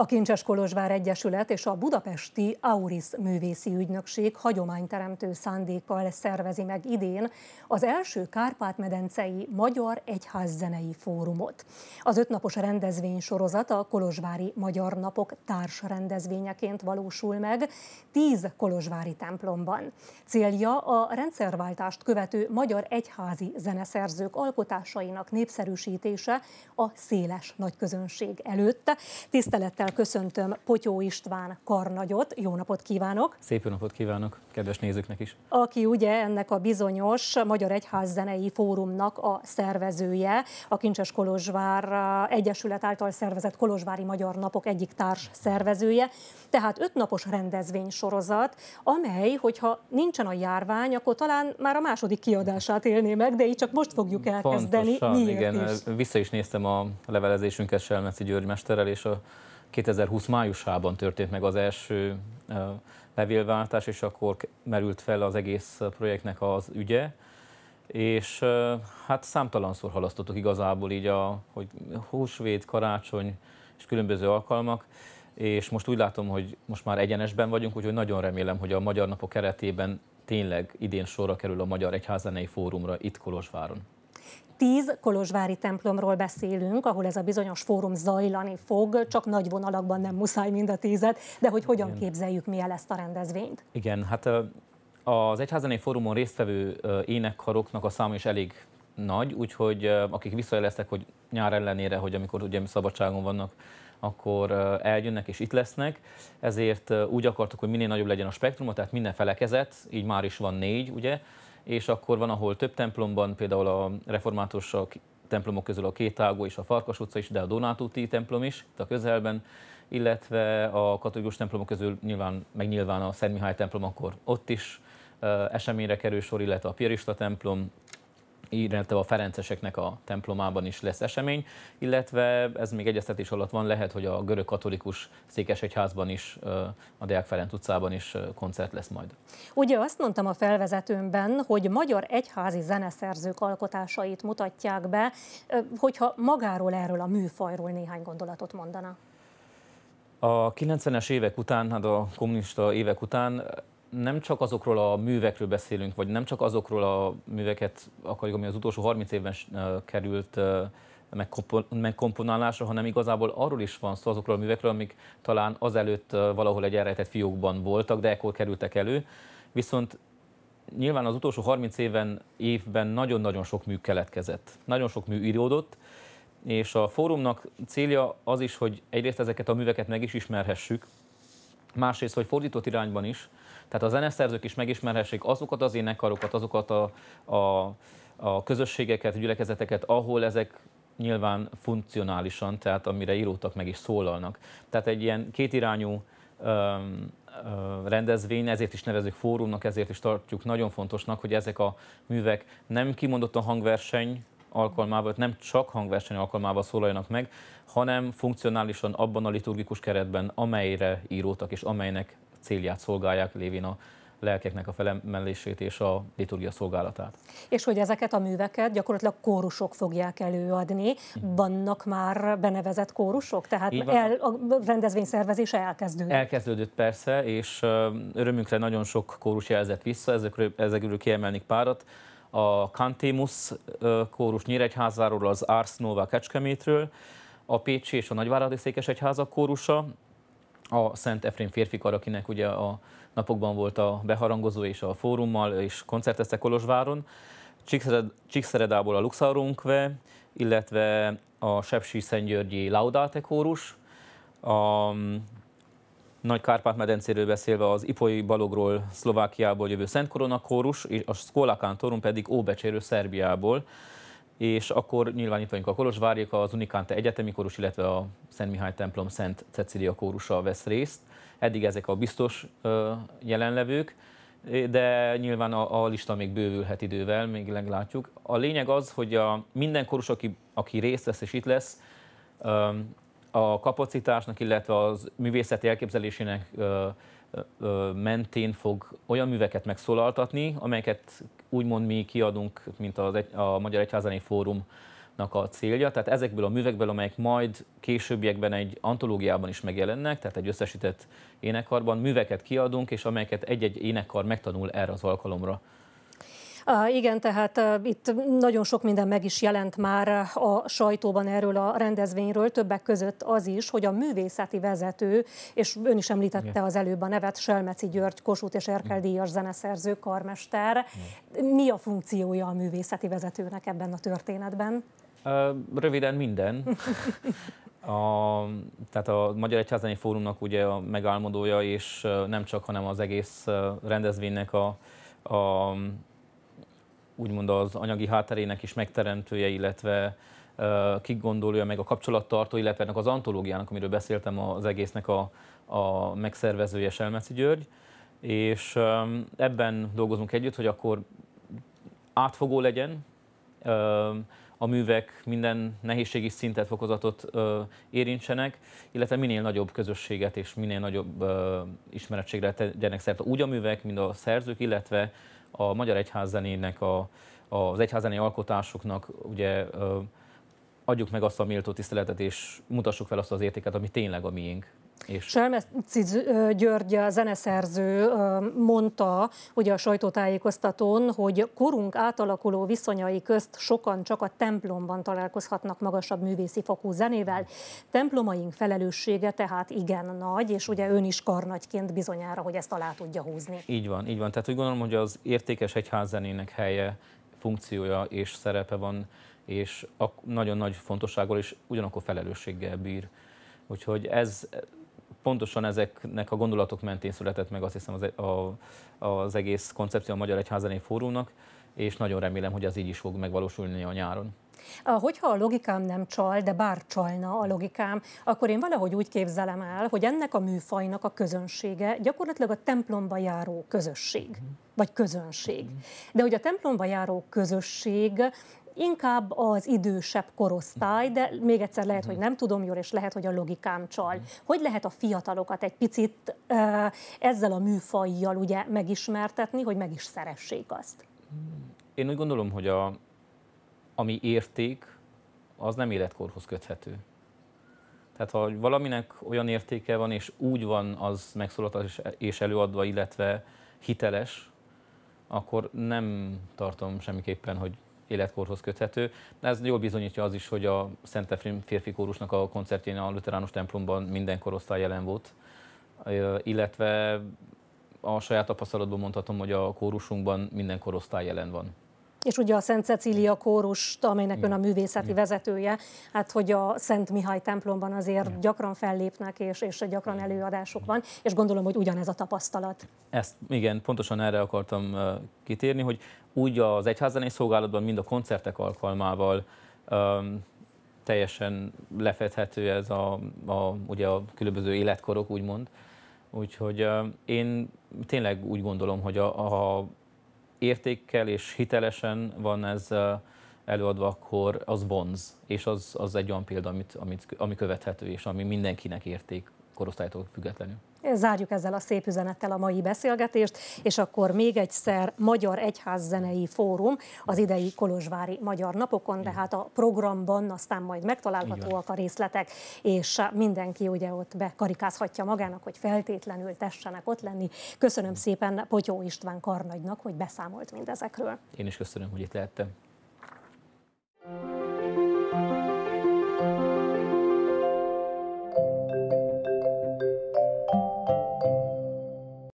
A Kincses Kolozsvár Egyesület és a budapesti Auris Művészi Ügynökség hagyományteremtő szándékkal szervezi meg idén az első Kárpát-medencei Magyar Egyházzenei Fórumot. Az ötnapos rendezvény sorozata a Kolozsvári Magyar Napok társrendezvényeként valósul meg tíz kolozsvári templomban. Célja a rendszerváltást követő magyar egyházi zeneszerzők alkotásainak népszerűsítése a széles nagyközönség előtt. Tisztelettel Szeretettel köszöntöm Potyó István Karnagyot. Jó napot kívánok! Szép napot kívánok, kedves nézőknek is! Aki ugye ennek a bizonyos Magyar egyház Zenei Fórumnak a szervezője, a Kincses Kolozsvár Egyesület által szervezett Kolozsvári Magyar Napok egyik társ szervezője, tehát ötnapos rendezvénysorozat, amely, hogyha nincsen a járvány, akkor talán már a második kiadását élné meg, de így csak most fogjuk elkezdeni. Pontosan, Miért igen, is? Hát vissza is néztem a levelezésünket Selmeci György mesterrel, és a 2020 májusában történt meg az első levélváltás, és akkor merült fel az egész projektnek az ügye, és hát számtalanszor halasztottuk igazából így a hogy húsvét, karácsony és különböző alkalmak, és most úgy látom, hogy most már egyenesben vagyunk, úgyhogy nagyon remélem, hogy a Magyar Napok keretében tényleg idén sorra kerül a Magyar Egyházzenei Fórumra itt Kolozsváron tíz kolozsvári templomról beszélünk, ahol ez a bizonyos fórum zajlani fog, csak nagy vonalakban nem muszáj mind a tízet, de hogy hogyan Igen. képzeljük mi el ezt a rendezvényt? Igen, hát az Egyházané Fórumon résztvevő énekkaroknak a száma is elég nagy, úgyhogy akik visszajeleztek, hogy nyár ellenére, hogy amikor ugye mi szabadságon vannak, akkor eljönnek és itt lesznek, ezért úgy akartuk, hogy minél nagyobb legyen a spektrum, tehát minden felekezet, így már is van négy, ugye, és akkor van, ahol több templomban, például a református templomok közül a Kétágó és a Farkas utca is, de a Donátúti templom is, itt a közelben, illetve a katolikus templomok közül nyilván, meg nyilván a Szent Mihály templom, akkor ott is eseményre kerül sor, illetve a Pierista templom, illetve a Ferenceseknek a templomában is lesz esemény, illetve ez még egyeztetés alatt van, lehet, hogy a görög katolikus székesegyházban is, a Deák Ferenc utcában is koncert lesz majd. Ugye azt mondtam a felvezetőmben, hogy magyar egyházi zeneszerzők alkotásait mutatják be, hogyha magáról erről a műfajról néhány gondolatot mondana. A 90-es évek után, hát a kommunista évek után nem csak azokról a művekről beszélünk, vagy nem csak azokról a műveket akarjuk, ami az utolsó 30 évben került megkomponálásra, hanem igazából arról is van szó azokról a művekről, amik talán azelőtt valahol egy elrejtett fiókban voltak, de ekkor kerültek elő. Viszont nyilván az utolsó 30 éven, évben nagyon-nagyon sok mű keletkezett, nagyon sok mű íródott, és a fórumnak célja az is, hogy egyrészt ezeket a műveket meg is ismerhessük, másrészt, hogy fordított irányban is, tehát a zeneszerzők is megismerhessék azokat az énekarokat, azokat a, a, a közösségeket, gyülekezeteket, ahol ezek nyilván funkcionálisan, tehát amire írótak meg is szólalnak. Tehát egy ilyen kétirányú rendezvény, ezért is nevezük fórumnak, ezért is tartjuk nagyon fontosnak, hogy ezek a művek nem kimondottan hangverseny alkalmával, nem csak hangverseny alkalmával szólaljanak meg, hanem funkcionálisan abban a liturgikus keretben, amelyre írótak és amelynek célját szolgálják, lévén a lelkeknek a felemelését és a liturgia szolgálatát. És hogy ezeket a műveket gyakorlatilag kórusok fogják előadni, mhm. vannak már benevezett kórusok, tehát el, a rendezvény szervezése elkezdődött. Elkezdődött persze, és örömünkre nagyon sok kórus jelzett vissza, ezekről, ezekről kiemelnék párat. A Cantimus kórus Nyíregyházáról, az Ars Nova Kecskemétről, a Pécsi és a Nagyváradi Székesegyháza kórusa, a Szent Efrém férfikar, akinek ugye a napokban volt a beharangozó és a fórummal, és koncertezte Kolozsváron, Csíkszeredából a Luxaurunkve, illetve a Sepsi Györgyi Laudate kórus, a mm, nagy Kárpát-medencéről beszélve az Ipolyi Balogról, Szlovákiából jövő Szent Korona kórus, és a Skola Kantorum pedig Óbecséről Szerbiából és akkor nyilván itt vagyunk a Kolozsváriak, az Unikánte Egyetemi Kórus, illetve a Szent Mihály Templom Szent Cecília Kórusa vesz részt. Eddig ezek a biztos jelenlevők, de nyilván a, a lista még bővülhet idővel, még meglátjuk. A lényeg az, hogy a, minden kórus, aki, aki részt vesz és itt lesz, a kapacitásnak, illetve az művészeti elképzelésének mentén fog olyan műveket megszólaltatni, amelyeket úgymond mi kiadunk, mint az egy, a Magyar Egyházani Fórum a célja, tehát ezekből a művekből, amelyek majd későbbiekben egy antológiában is megjelennek, tehát egy összesített énekarban műveket kiadunk, és amelyeket egy-egy énekar megtanul erre az alkalomra. Igen, tehát itt nagyon sok minden meg is jelent már a sajtóban erről a rendezvényről, többek között az is, hogy a művészeti vezető, és ön is említette Igen. az előbb a nevet, Selmeci György, Kossuth és Erkel Díjas zeneszerző, karmester. Igen. Mi a funkciója a művészeti vezetőnek ebben a történetben? Röviden minden. A, tehát a Magyar Egyházányi Fórumnak ugye a megálmodója, és nem csak, hanem az egész rendezvénynek a, a úgymond az anyagi hátterének is megteremtője, illetve kik gondolja meg a kapcsolattartó, illetve ennek az antológiának, amiről beszéltem az egésznek a, a megszervezője Selmeci György, és ebben dolgozunk együtt, hogy akkor átfogó legyen, a művek minden nehézségi szintet, fokozatot érintsenek, illetve minél nagyobb közösséget és minél nagyobb ö, ismerettségre tegyenek szert úgy a művek, mint a szerzők, illetve a magyar egyházzenének, a, az egyházzené alkotásoknak ugye adjuk meg azt a méltó tiszteletet, és mutassuk fel azt az értéket, ami tényleg a miénk. És? Selmeci György, a zeneszerző mondta ugye a sajtótájékoztatón, hogy korunk átalakuló viszonyai közt sokan csak a templomban találkozhatnak magasabb művészi fokú zenével. Templomaink felelőssége tehát igen nagy, és ugye ön is karnagyként bizonyára, hogy ezt alá tudja húzni. Így van, így van. Tehát úgy gondolom, hogy az értékes egyházzenének helye, funkciója és szerepe van, és nagyon nagy fontossággal és ugyanakkor felelősséggel bír. Úgyhogy ez pontosan ezeknek a gondolatok mentén született meg azt hiszem az, e- a, az egész koncepció a Magyar Egyházani Fórumnak, és nagyon remélem, hogy az így is fog megvalósulni a nyáron. Hogyha a logikám nem csal, de bár csalna a logikám, akkor én valahogy úgy képzelem el, hogy ennek a műfajnak a közönsége gyakorlatilag a templomba járó közösség, vagy közönség. De hogy a templomba járó közösség inkább az idősebb korosztály, de még egyszer lehet, hogy nem tudom jól, és lehet, hogy a logikám csal. Hogy lehet a fiatalokat egy picit ezzel a műfajjal ugye megismertetni, hogy meg is szeressék azt? Én úgy gondolom, hogy a, ami érték, az nem életkorhoz köthető. Tehát ha valaminek olyan értéke van, és úgy van az megszólalt és előadva, illetve hiteles, akkor nem tartom semmiképpen, hogy életkorhoz köthető. Ez jól bizonyítja az is, hogy a Szent Efrém férfi kórusnak a koncertjén a luteránus templomban minden korosztály jelen volt, illetve a saját tapasztalatból mondhatom, hogy a kórusunkban minden korosztály jelen van. És ugye a Szent Cecília kórus, amelynek Igen. ön a művészeti Igen. vezetője, hát hogy a Szent Mihály templomban azért Igen. gyakran fellépnek, és, és gyakran Igen. előadások van, és gondolom, hogy ugyanez a tapasztalat. Ezt igen, pontosan erre akartam kitérni, hogy úgy az egyházzenei szolgálatban, mind a koncertek alkalmával um, teljesen lefedhető ez a, a, ugye a különböző életkorok, úgymond. Úgyhogy um, én tényleg úgy gondolom, hogy a, a értékkel és hitelesen van ez előadva, akkor az vonz, és az, az egy olyan példa, amit, amit, ami követhető, és ami mindenkinek érték korosztálytól függetlenül. Zárjuk ezzel a szép üzenettel a mai beszélgetést, és akkor még egyszer Magyar Egyházzenei Fórum az idei Kolozsvári Magyar Napokon, de hát a programban aztán majd megtalálhatóak a részletek, és mindenki ugye ott bekarikázhatja magának, hogy feltétlenül tessenek ott lenni. Köszönöm szépen Potyó István Karnagynak, hogy beszámolt mindezekről. Én is köszönöm, hogy itt lehettem. thank you